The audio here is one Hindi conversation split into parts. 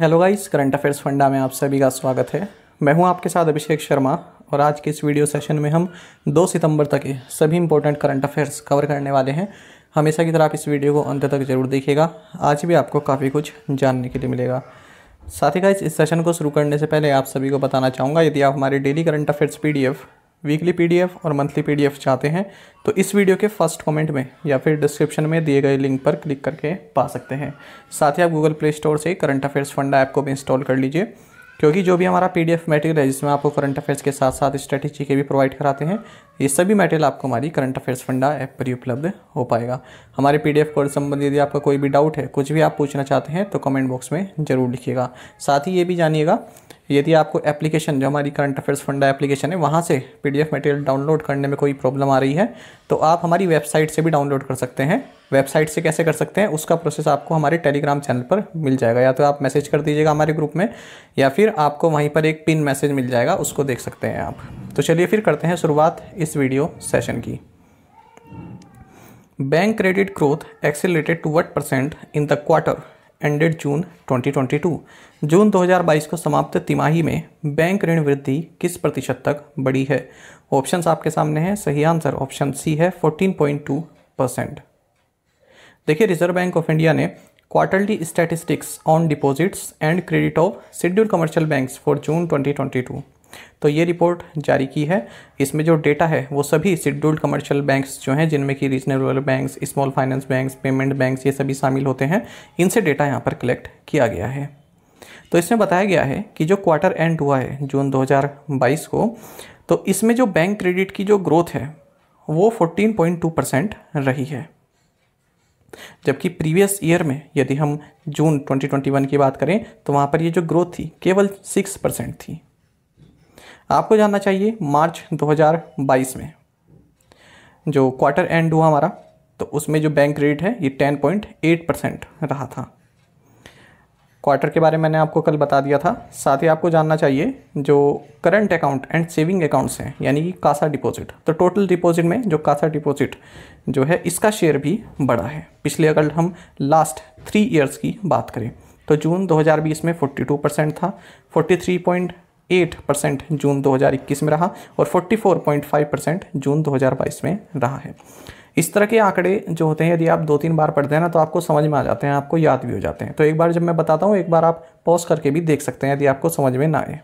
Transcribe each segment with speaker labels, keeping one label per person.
Speaker 1: Hello guys current affairs funda में आप सभी का स्वागत है मैं हूं आपके साथ अभिषेक शर्मा और आज के इस वीडियो सेशन में हम 2 सितंबर तक के सभी इंपॉर्टेंट करंट अफेयर्स कवर करने वाले हैं हमेशा की तरह आप इस वीडियो को अंत तक जरूर देखिएगा आज भी आपको काफ़ी कुछ जानने के लिए मिलेगा साथ ही गाइस इस सेशन को शुरू करने से पहले आप सभी को बताना चाहूँगा यदि आप हमारे daily current affairs P weekly PDF और मंथली पीडीएफ चाहते हैं तो इस वीडियो के फर्स्ट कमेंट में या फिर डिस्क्रिप्शन में दिए गए लिंक पर क्लिक करके पा सकते हैं साथ ही आप गूगल प्ले स्टोर से करंट अफेयर्स फंड ऐप को भी इंस्टॉल कर लीजिए क्योंकि जो भी हमारा पी मटेरियल है जिसमें आपको करंट अफेयर्स के साथ साथ स्ट्रेटेजी के भी प्रोवाइड कराते हैं ये सभी मटेरियल आपको हमारी करंट अफेयर्स फंडा ऐप पर ही उपलब्ध हो पाएगा हमारे पी कोर्स संबंधी यदि आपका कोई भी डाउट है कुछ भी आप पूछना चाहते हैं तो कमेंट बॉक्स में ज़रूर लिखिएगा साथ ही ये भी जानिएगा यदि आपको एप्लीकेशन जो हमारी करंट अफेयर्स फंडा एप्लीकेशन है वहाँ से पीडीएफ मटेरियल डाउनलोड करने में कोई प्रॉब्लम आ रही है तो आप हमारी वेबसाइट से भी डाउनलोड कर सकते हैं वेबसाइट से कैसे कर सकते हैं उसका प्रोसेस आपको हमारे टेलीग्राम चैनल पर मिल जाएगा या तो आप मैसेज कर दीजिएगा हमारे ग्रुप में या फिर आपको वहीं पर एक पिन मैसेज मिल जाएगा उसको देख सकते हैं आप तो चलिए फिर करते हैं शुरुआत इस वीडियो सेशन की bank credit growth accelerated to what percent in the quarter ended June 2022 जून 2022 को समाप्त तिमाही में बैंक ऋण वृद्धि किस प्रतिशत तक बढ़ी है ऑप्शन आपके सामने हैं सही आंसर ऑप्शन सी है 14.2 परसेंट देखिए रिजर्व बैंक ऑफ इंडिया ने quarterly statistics on deposits and credit of schedule commercial banks for June 2022 तो ये रिपोर्ट जारी की है इसमें जो डेटा है वो सभी शेड्यूल्ड कमर्शियल बैंक्स जो हैं जिनमें कि reasonable banks small finance banks payment banks ये सभी शामिल होते हैं इनसे डेटा यहाँ पर कलेक्ट किया गया है तो इसमें बताया गया है कि जो क्वार्टर एंड हुआ है जून 2022 को तो इसमें जो बैंक क्रेडिट की जो ग्रोथ है वो 14.2 परसेंट रही है जबकि प्रीवियस ईयर में यदि हम जून 2021 की बात करें तो वहाँ पर ये जो ग्रोथ थी केवल 6 परसेंट थी आपको जानना चाहिए मार्च 2022 में जो क्वार्टर एंड हुआ हमारा तो उसमें जो बैंक रेट है ये 10.8 परसेंट रहा था क्वार्टर के बारे में मैंने आपको कल बता दिया था साथ ही आपको जानना चाहिए जो current account and saving accounts हैं यानी कि कासा डिपॉजिट तो टोटल डिपॉजिट में जो कासा डिपॉजिट जो है इसका शेयर भी बढ़ा है पिछले अगर हम लास्ट थ्री ईयर्स की बात करें तो जून 2020 में 42 परसेंट था 8 परसेंट जून 2021 में रहा और 44.5 परसेंट जून 2022 में रहा है इस तरह के आंकड़े जो होते हैं यदि आप दो तीन बार पढ़ते हैं ना तो आपको समझ में आ जाते हैं आपको याद भी हो जाते हैं तो एक बार जब मैं बताता हूँ एक बार आप पॉज करके भी देख सकते हैं यदि आपको समझ में ना आए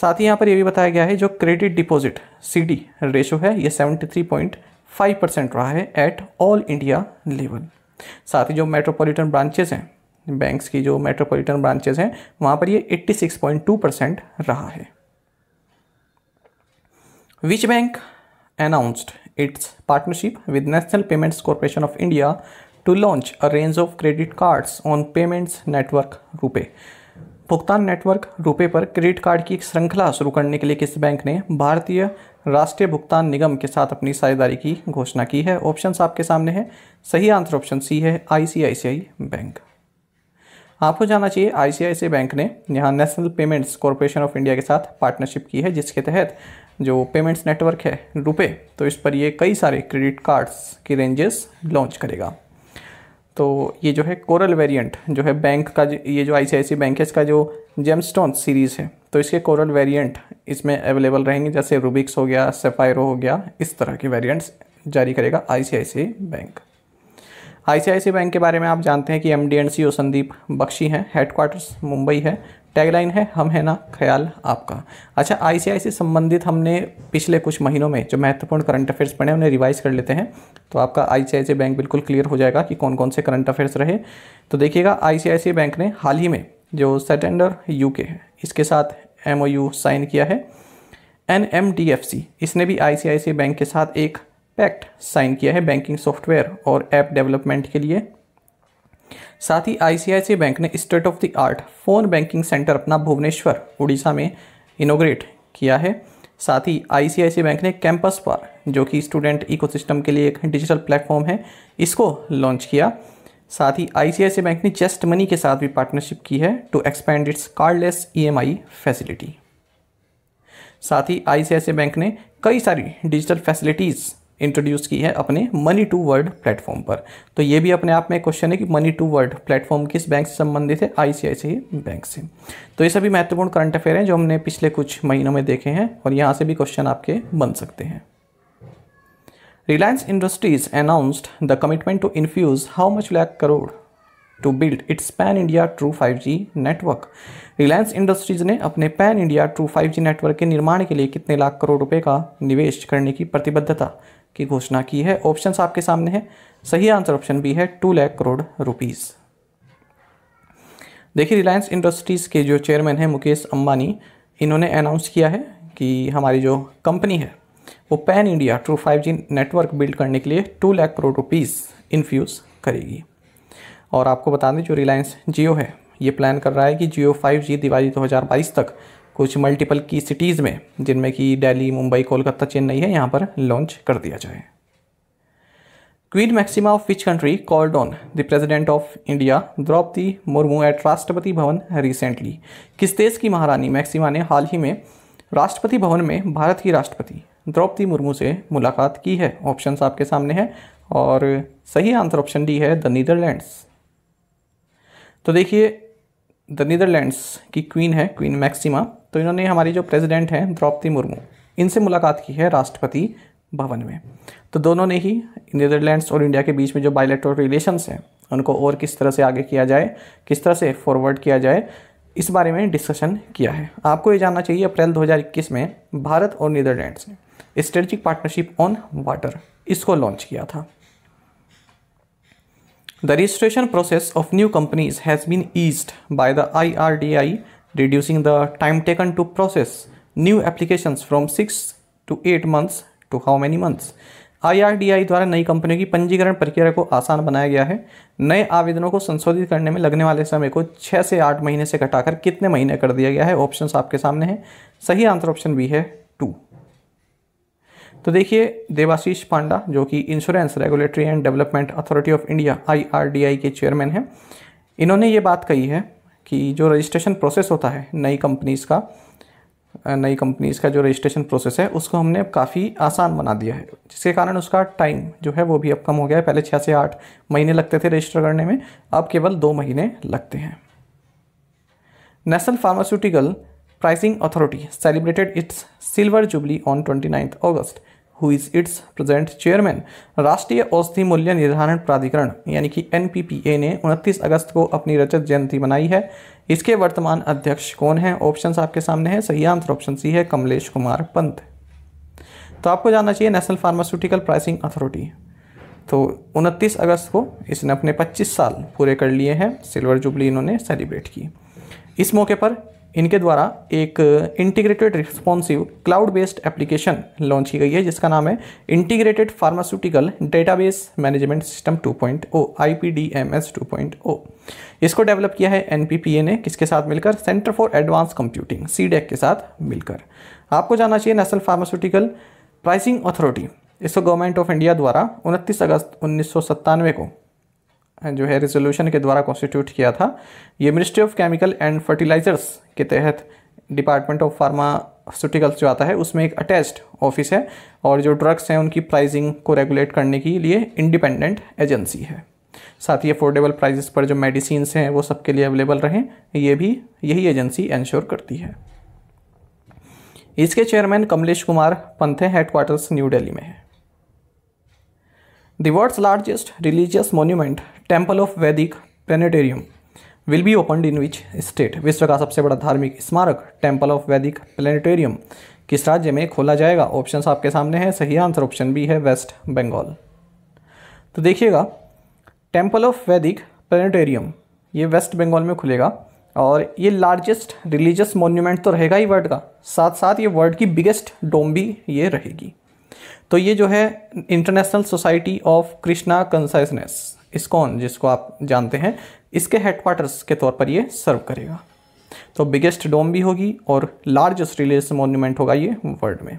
Speaker 1: साथ ही यहाँ पर यह भी बताया गया है जो क्रेडिट डिपॉजिट सी रेशो है ये सेवेंटी फाइव परसेंट रहा है एट ऑल इंडिया लेवल साथ ही जो मेट्रोपॉलिटन ब्रांचेज हैं बैंक्स की जो मेट्रोपॉलिटन ब्रांचेस हैं वहाँ पर ये 86.2 परसेंट रहा है which bank announced its partnership with National Payments Corporation of India to launch a range of credit cards on payments network RuPay भुगतान नेटवर्क रुपए पर क्रेडिट कार्ड की एक श्रृंखला शुरू करने के लिए किस बैंक ने भारतीय राष्ट्रीय भुगतान निगम के साथ अपनी साझेदारी की घोषणा की है ऑप्शंस आपके सामने हैं सही आंसर ऑप्शन सी है आईसीआईसीआई बैंक आपको जाना चाहिए आईसीआईसी बैंक ने यहाँ National Payments Corporation of India के साथ पार्टनरशिप की है जिसके तहत जो पेमेंट्स नेटवर्क है रुपए तो इस पर ये कई सारे क्रेडिट कार्ड्स की रेंजेस लॉन्च करेगा तो ये जो है कोरल वेरिएंट जो है बैंक का जो, ये जो आई बैंक है इसका जो जेमस्टोन सीरीज़ है तो इसके कोरल वेरिएंट इसमें अवेलेबल रहेंगे जैसे रूबिक्स हो गया सेफायरो हो गया इस तरह के वेरिएंट्स जारी करेगा आई बैंक आईसीआईसी बैंक के बारे में आप जानते हैं कि M D and C O Sandeep Bakhshi हैं हेडक्वार्टर्स मुंबई है टैगलाइन है हम है ना ख्याल आपका अच्छा आई संबंधित हमने पिछले कुछ महीनों में जो महत्वपूर्ण करंट अफेयर्स पढ़े उन्हें रिवाइज कर लेते हैं तो आपका आई बैंक बिल्कुल क्लियर हो जाएगा कि कौन कौन से करंट अफेयर्स रहे तो देखिएगा आई बैंक ने हाल ही में जो सेटेंडर यू है इसके साथ एम साइन किया है एन इसने भी आई बैंक के साथ एक पैक्ट साइन किया है बैंकिंग सॉफ्टवेयर और ऐप डेवलपमेंट के लिए साथ ही आईसीआईसीआई बैंक ने state of the art phone banking centre अपना भुवनेश्वर उड़ीसा में इनोग्रेट किया है साथ ही आईसीआईसी बैंक ने कैंपस पर जो कि स्टूडेंट इकोसिस्टम के लिए एक डिजिटल प्लेटफॉर्म है इसको लॉन्च किया साथ ही आईसीआईसी बैंक ने जस्ट मनी के साथ भी पार्टनरशिप की है to expand its cardless EMI facility साथ ही आईसीआईसी बैंक ने कई सारी डिजिटल फैसिलिटीज़ इंट्रोड्यूस की है अपने मनी टू वर्ल्ड प्लेटफॉर्म पर तो ये भी अपने आप में क्वेश्चन है कि मनी टू वर्ल्ड प्लेटफॉर्म किस बैंक से संबंधित है आईसीआईसीआई बैंक से तो ये सभी महत्वपूर्ण करंट अफेयर हैं जो हमने पिछले कुछ महीनों में देखे हैं और यहाँ से भी क्वेश्चन आपके बन सकते हैं Reliance Industries announced the commitment to infuse how much lakh crore to build its pan India true five G network Reliance Industries ने अपने pan India true five G network के निर्माण के लिए कितने लाख करोड़ रुपए का निवेश करने की प्रतिबद्धता की घोषणा की है ऑप्शन आपके सामने है सही आंसर ऑप्शन बी है टू लैख करोड़ रुपीज़ देखिए रिलायंस इंडस्ट्रीज़ के जो चेयरमैन हैं मुकेश अंबानी इन्होंने अनाउंस किया है कि हमारी जो कंपनी है वो pan India true five G network build करने के लिए two lakh crore rupees infuse करेगी और आपको बता दें जो रिलायंस जियो है ये प्लान कर रहा है कि जियो फाइव जी दिवाली दो हज़ार बाईस तक कुछ मल्टीपल की सिटीज़ में जिनमें कि दिल्ली मुंबई कोलकाता चेन्नई है यहाँ पर लॉन्च कर दिया जाए Queen Maxima of which country called on the President of India Droupadi Murmu at Rashtrapati Bhavan recently किस देश की महारानी मैक्सिमा ने हाल ही में राष्ट्रपति भवन में भारत की राष्ट्रपति द्रौपदी मुर्मू से मुलाकात की है ऑप्शंस आपके सामने हैं और सही आंसर ऑप्शन डी है द नीदरलैंड्स तो देखिए द नीदरलैंड्स की क्वीन है क्वीन मैक्सिमा तो इन्होंने हमारी जो प्रेसिडेंट हैं द्रौपदी मुर्मू इनसे मुलाकात की है राष्ट्रपति भवन में तो दोनों ने ही नीदरलैंड्स और इंडिया के बीच में जो बायोलेटरल रिलेशंस हैं उनको और किस तरह से आगे किया जाए किस तरह से फॉरवर्ड किया जाए इस बारे में डिस्कशन किया है आपको ये जानना चाहिए अप्रैल 2021 में भारत और नीदरलैंड्स ने स्ट्रेटजिक पार्टनरशिप ऑन वाटर इसको लॉन्च किया था the registration process of new companies has been eased by the I reducing the time taken to process new applications from 6 to 8 months to how many months I द्वारा नई कंपनियों की पंजीकरण प्रक्रिया को आसान बनाया गया है नए आवेदनों को संशोधित करने में लगने वाले समय को छः से आठ महीने से घटाकर कितने महीने कर दिया गया है ऑप्शन आपके सामने हैं सही आंसर ऑप्शन बी है टू तो देखिए देवाशीष पांडा जो कि Insurance Regulatory and Development Authority of India I के चेयरमैन हैं इन्होंने ये बात कही है कि जो रजिस्ट्रेशन प्रोसेस होता है नई कंपनीज़ का नई कंपनीज़ का जो रजिस्ट्रेशन प्रोसेस है उसको हमने अब काफ़ी आसान बना दिया है जिसके कारण उसका टाइम जो है वो भी अब कम हो गया है पहले छः से आठ महीने लगते थे रजिस्टर करने में अब केवल दो महीने लगते हैं National Pharmaceutical Pricing Authority celebrated its silver jubilee on twenty ninth August who is its present chairman राष्ट्रीय औषधि मूल्य निर्धारण प्राधिकरण यानी कि एन ने 29 अगस्त को अपनी रजत जयंती मनाई है इसके वर्तमान अध्यक्ष कौन हैं ऑप्शन आपके सामने हैं सही आंसर ऑप्शन सी है कमलेश कुमार पंत तो आपको जानना चाहिए नेशनल फार्मास्यूटिकल प्राइसिंग अथॉरिटी तो 29 अगस्त को इसने अपने 25 साल पूरे कर लिए हैं सिल्वर जुबली इन्होंने सेलिब्रेट की इस मौके पर इनके द्वारा एक integrated responsive cloud based application launch की गई है जिसका नाम है integrated pharmaceutical database management system 2.0 point O इसको डेवलप किया है एन ने किसके साथ मिलकर centre for advance computing C के साथ मिलकर आपको जानना चाहिए नेशनल फार्मास्यूटिकल प्राइसिंग अथॉरिटी इसको गवर्नमेंट ऑफ इंडिया द्वारा उनतीस अगस्त उन्नीस को जो है रेजोल्यूशन के द्वारा कॉन्स्टिट्यूट किया था ये ministry of chemical and fertilizers के तहत डिपार्टमेंट ऑफ फार्मास्यूटिकल्स जो आता है उसमें एक अटैच्ड ऑफिस है और जो ड्रग्स हैं उनकी प्राइसिंग को रेगुलेट करने के लिए इंडिपेंडेंट एजेंसी है साथ ही अफोर्डेबल प्राइजेस पर जो मेडिसिन हैं वो सबके लिए अवेलेबल रहें ये भी यही एजेंसी इंश्योर करती है इसके chairman Kamlesh Kumar Panthe headquarters New Delhi में है The world's largest religious monument, Temple of Vedic Planetarium, will be open in which state विश्व का सबसे बड़ा धार्मिक स्मारक टेम्पल ऑफ वैदिक प्लेनेटेरियम किस राज्य में खोला जाएगा ऑप्शन आपके सामने हैं सही आंसर ऑप्शन बी है वेस्ट बंगाल तो देखिएगा टेम्पल ऑफ वैदिक प्लेनेटेरियम ये वेस्ट बंगाल में खुलेगा और ये लार्जेस्ट रिलीजियस मॉन्यूमेंट तो रहेगा ही वर्ल्ड का साथ साथ ये वर्ल्ड की बिगेस्ट डोम भी ये रहेगी तो ये जो है International Society of Krishna consciousness ISKCON जिसको आप जानते हैं इसके हेडक्वार्टर्स के तौर पर ये सर्व करेगा तो बिगेस्ट डोम भी होगी और लार्जेस्ट रिलीजियस मोन्यूमेंट होगा ये वर्ल्ड में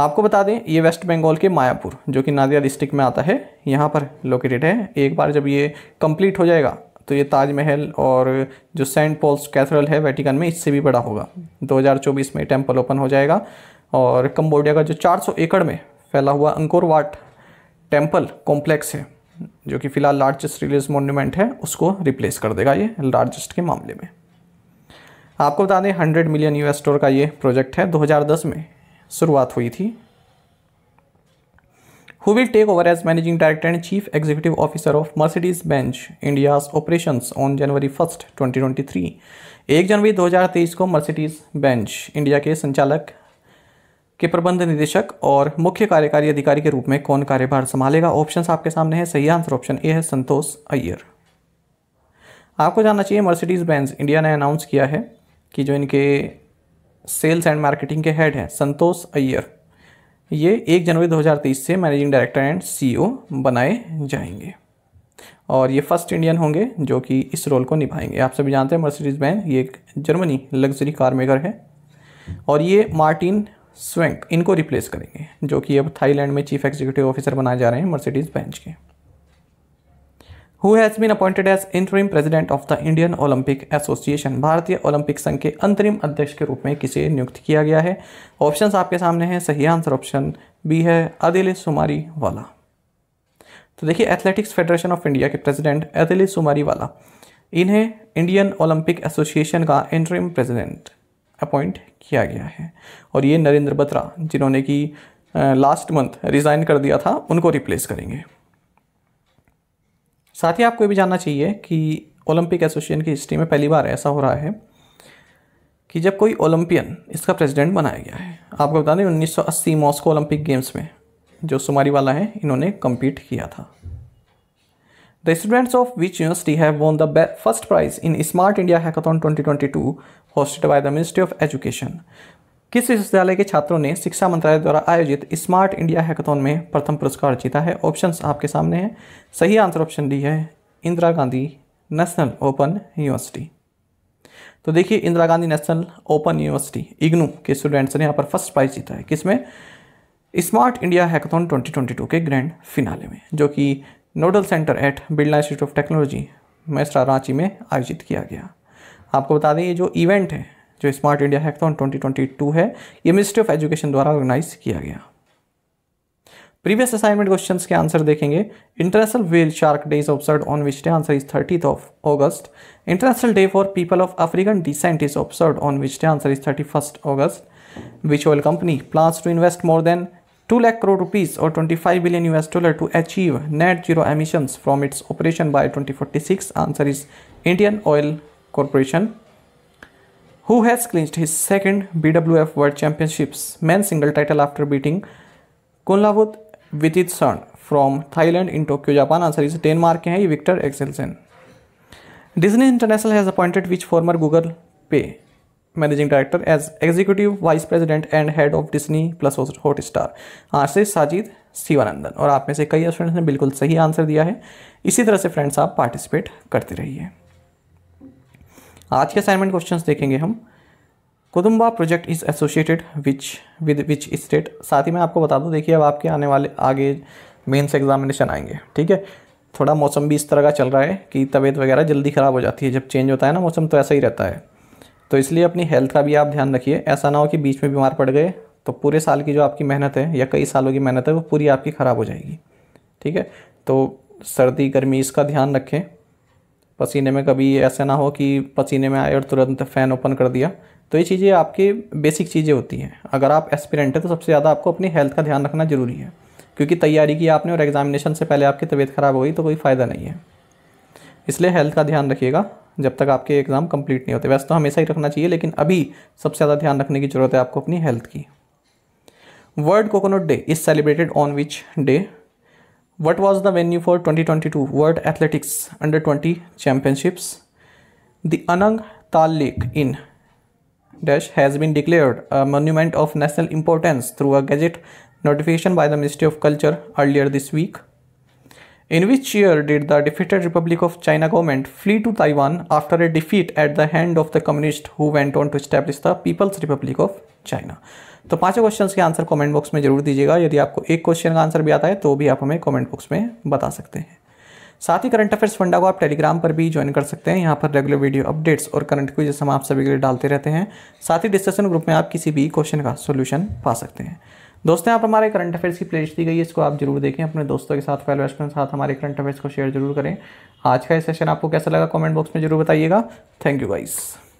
Speaker 1: आपको बता दें ये वेस्ट बंगाल के मायापुर जो कि नादिया डिस्ट्रिक्ट में आता है यहाँ पर लोकेटेड है एक बार जब ये कंप्लीट हो जाएगा तो ये ताजमहल और जो सेंट पॉल्स कैथेड्रल है वेटिकन में इससे भी बड़ा होगा 2024 में टेम्पल ओपन हो जाएगा और कम्बोडिया का जो 400 एकड़ में फैला हुआ अंकुर वाट टेम्पल कॉम्प्लेक्स है जो कि फ़िलहाल लार्जेस्ट रिलीज मोन्यूमेंट है उसको रिप्लेस कर देगा ये लार्जेस्ट के मामले में आपको बता दें हंड्रेड मिलियन यूएस डॉलर का ये प्रोजेक्ट है 2010 में शुरुआत हुई थी who will take over as managing director and chief executive officer of Mercedes Benz India's operation on January first 2023 एक जनवरी 2023 को मर्सिडीज बेंच इंडिया के संचालक के प्रबंध निदेशक और मुख्य कार्यकारी अधिकारी के रूप में कौन कार्यभार संभालेगा ऑप्शन आपके सामने है सही आंसर ऑप्शन ए है संतोष अय्यर आपको जानना चाहिए मर्सिडीज़ बैंस इंडिया ने अनाउंस किया है कि जो इनके सेल्स एंड मार्केटिंग के हेड हैं संतोष अय्यर ये एक जनवरी 2023 से मैनेजिंग डायरेक्टर एंड सीईओ बनाए जाएंगे और ये फर्स्ट इंडियन होंगे जो कि इस रोल को निभाएंगे आप सभी जानते हैं मर्सिडीज़ बैन ये एक जर्मनी लग्जरी कार मेकर है और ये मार्टिन स्वैंक इनको रिप्लेस करेंगे जो कि अब थाईलैंड में चीफ एग्जीक्यूटिव ऑफिसर बनाए जा रहे हैं मर्सिडीज बेंच के who has been appointed as interim president of the Indian Olympic Association भारतीय ओलंपिक संघ के अंतरिम अध्यक्ष के रूप में किसे नियुक्त किया गया है ऑप्शन आपके सामने हैं सही आंसर ऑप्शन बी है अदिल सुमारी वाला तो देखिए एथलेटिक्स फेडरेशन ऑफ इंडिया के प्रेसिडेंट अदिल सुमारी वाला इन्हें इंडियन ओलंपिक एसोसिएशन का इंटरिम प्रेसिडेंट अपॉइंट किया गया है और ये नरेंद्र बत्रा जिन्होंने कि लास्ट मंथ रिज़ाइन कर दिया था उनको रिप्लेस करेंगे साथ ही आपको ये भी जानना चाहिए कि ओलंपिक एसोसिएशन की हिस्ट्री में पहली बार ऐसा हो रहा है कि जब कोई ओलंपियन इसका प्रेसिडेंट बनाया गया है आपको बता दें 1980 मॉस्को ओलंपिक गेम्स में जो सुमारी वाला है इन्होंने कम्पीट किया था The students of which university have won the first prize in Smart India Hackathon 2022 hosted by the Ministry of Education? किस विश्वविद्यालय के छात्रों ने शिक्षा मंत्रालय द्वारा आयोजित स्मार्ट इंडिया हैकाथॉन में प्रथम पुरस्कार जीता है ऑप्शंस आपके सामने हैं सही आंसर ऑप्शन डी है Indira Gandhi National Open University तो देखिए Indira Gandhi National Open University IGNOU के स्टूडेंट्स ने यहाँ पर फर्स्ट प्राइज जीता है किसमें स्मार्ट इंडिया हैकाथॉन ट्वेंटी के ग्रैंड फिनाले में जो कि nodal centre at Birla Institute of Technology Mesra Ranchi में आयोजित किया गया आपको बता दें ये जो इवेंट है जो स्मार्ट इंडिया हैकथॉन 2022 है ये मिनिस्ट्री ऑफ एजुकेशन द्वारा ऑर्गेनाइज किया गया प्रीवियस असाइनमेंट क्वेश्चन के आंसर देखेंगे International Whale Shark Day is observe on which day answer is thirty of August International Day for People of African Descent is observe on which day answer is thirty August which oil company plans to invest more than 2 lakh crore rupees or 25 billion US dollar to achieve net zero emissions from its operation by 2046? Answer is Indian Oil Corporation. Who has clinched his second BWF World Championships men's single title after beating Kunlavut Vititsan from Thailand in Tokyo, Japan? Answer is Denmark के Victor ये Disney International has appointed which former Google Pay. Managing director as executive vice president and head of Disney Plus Hotstar Ashish Sajid Shivanandan और आप में से कई स्टूडेंट्स ने बिल्कुल सही आंसर दिया है इसी तरह से फ्रेंड्स आप पार्टिसिपेट करते रहिए आज के असाइनमेंट क्वेश्चंस देखेंगे हम Kudumba project is associated which with which state साथ ही मैं आपको बता दूं देखिए अब आपके आने वाले आगे मेन्स एग्जामिनेशन आएंगे ठीक है थोड़ा मौसम भी इस तरह का चल रहा है कि तबीयत वगैरह जल्दी ख़राब हो जाती है जब चेंज होता है ना मौसम तो ऐसा ही रहता है तो इसलिए अपनी हेल्थ का भी आप ध्यान रखिए ऐसा ना हो कि बीच में बीमार पड़ गए तो पूरे साल की जो आपकी मेहनत है या कई सालों की मेहनत है वो पूरी आपकी ख़राब हो जाएगी ठीक है तो सर्दी गर्मी इसका ध्यान रखें पसीने में कभी ऐसा ना हो कि पसीने में आए और तुरंत फ़ैन ओपन कर दिया तो ये चीज़ें आपकी बेसिक चीज़ें होती हैं अगर आप एस्पिरेंट हैं तो सबसे ज़्यादा आपको अपनी हेल्थ का ध्यान रखना ज़रूरी है क्योंकि तैयारी की आपने और एग्जामिनेशन से पहले आपकी तबीयत ख़राब हो गई तो कोई फ़ायदा नहीं है इसलिए हेल्थ का ध्यान रखिएगा जब तक आपके एग्ज़ाम कंप्लीट नहीं होते वैसे तो हमेशा ही रखना चाहिए लेकिन अभी सबसे ज़्यादा ध्यान रखने की ज़रूरत है आपको अपनी हेल्थ की world coconut day is celebrated on which day what was the venue for twenty twenty two world athletics under twenty championships the Anang Tal lake in dash has been declared a monument of national importance through a gazette notification by the ministry of culture earlier this week In which year did the defeated Republic of China government flee to Taiwan after a defeat at the hand of the communist who went on to establish the People's Republic of China? तो पांचों क्वेश्चंस के आंसर कमेंट बॉक्स में जरूर दीजिएगा यदि आपको एक क्वेश्चन का आंसर भी आता है तो भी आप हमें कमेंट बॉक्स में बता सकते हैं साथ ही करंट अफेयर्स फंडा को आप टेलीग्राम पर भी ज्वाइन कर सकते हैं यहाँ पर रेगुलर वीडियो अपडेट्स और करंट क्विजेस हम आप सभी के लिए डालते रहते हैं साथ ही डिस्कशन ग्रुप में आप किसी भी क्वेश्चन का सोल्यूशन पा सकते हैं दोस्तों यहाँ पर हमारे करंट अफेयर्स की प्लेलिस्ट दी गई है इसको आप जरूर देखें अपने दोस्तों के साथ फेल वेस्ट के साथ हमारे करंट अफेयर्स को शेयर जरूर करें आज का ये सेशन आपको कैसा लगा कमेंट बॉक्स में जरूर बताइएगा थैंक यू गाइस